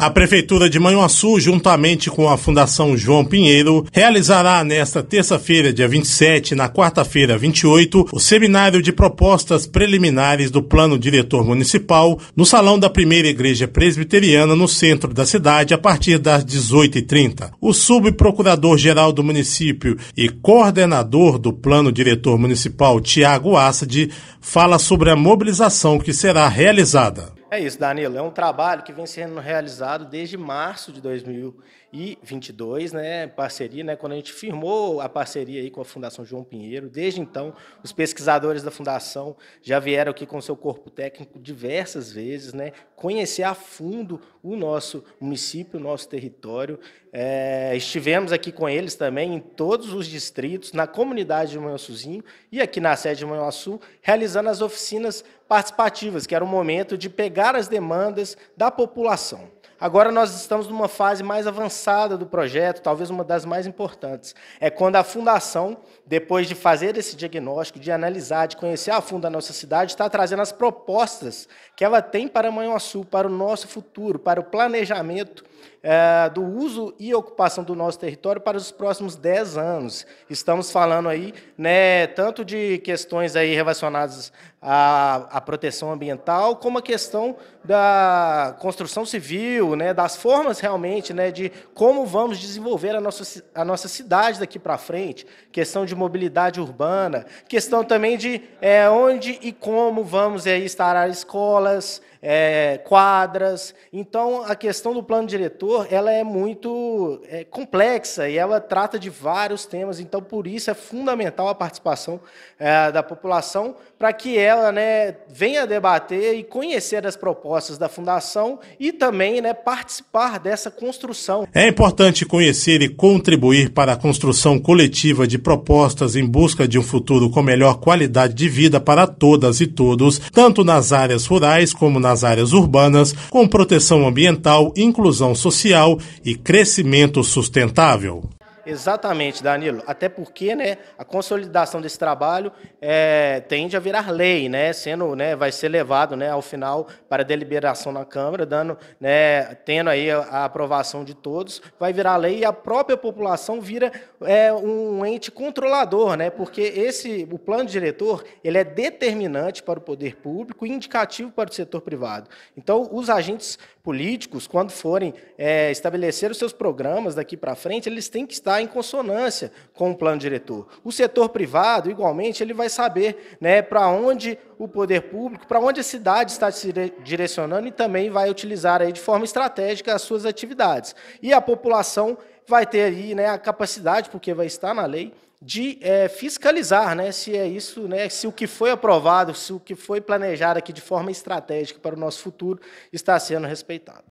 A Prefeitura de Manhuaçu, juntamente com a Fundação João Pinheiro, realizará nesta terça-feira, dia 27, na quarta-feira, 28, o seminário de propostas preliminares do Plano Diretor Municipal no Salão da Primeira Igreja Presbiteriana, no centro da cidade, a partir das 18h30. O subprocurador-geral do município e coordenador do Plano Diretor Municipal, Tiago Assad, fala sobre a mobilização que será realizada. É isso, Danilo. É um trabalho que vem sendo realizado desde março de 2022, né? Parceria, né? Quando a gente firmou a parceria aí com a Fundação João Pinheiro, desde então os pesquisadores da Fundação já vieram aqui com seu corpo técnico diversas vezes, né? Conhecer a fundo o nosso município, o nosso território. É, estivemos aqui com eles também em todos os distritos, na comunidade de Manhuaçuzinho e aqui na sede de Manhuaçu, realizando as oficinas participativas, que era o momento de pegar agregar as demandas da população. Agora nós estamos numa fase mais avançada do projeto, talvez uma das mais importantes. É quando a fundação, depois de fazer esse diagnóstico, de analisar, de conhecer a fundo a nossa cidade, está trazendo as propostas que ela tem para Manhuaçu, para o nosso futuro, para o planejamento é, do uso e ocupação do nosso território para os próximos 10 anos. Estamos falando aí, né, tanto de questões aí relacionadas a, a proteção ambiental, como a questão da construção civil, né, das formas realmente né, de como vamos desenvolver a nossa, a nossa cidade daqui para frente, questão de mobilidade urbana, questão também de é, onde e como vamos aí, é, estar as escolas, é, quadras. Então, a questão do plano diretor ela é muito é, complexa e ela trata de vários temas. Então, por isso é fundamental a participação é, da população para que ela né, venha debater e conhecer as propostas da fundação e também né, participar dessa construção. É importante conhecer e contribuir para a construção coletiva de propostas em busca de um futuro com melhor qualidade de vida para todas e todos, tanto nas áreas rurais como na nas áreas urbanas com proteção ambiental, inclusão social e crescimento sustentável. Exatamente, Danilo. Até porque né, a consolidação desse trabalho é, tende a virar lei, né, sendo, né, vai ser levado né, ao final para deliberação na Câmara, dando, né, tendo aí a aprovação de todos, vai virar lei e a própria população vira é, um ente controlador, né, porque esse, o plano diretor ele é determinante para o poder público e indicativo para o setor privado. Então, os agentes políticos, quando forem é, estabelecer os seus programas daqui para frente, eles têm que estar em consonância com o plano diretor. O setor privado, igualmente, ele vai saber né, para onde o poder público, para onde a cidade está se direcionando e também vai utilizar aí de forma estratégica as suas atividades. E a população vai ter aí né, a capacidade, porque vai estar na lei, de é, fiscalizar né, se é isso, né, se o que foi aprovado, se o que foi planejado aqui de forma estratégica para o nosso futuro está sendo respeitado.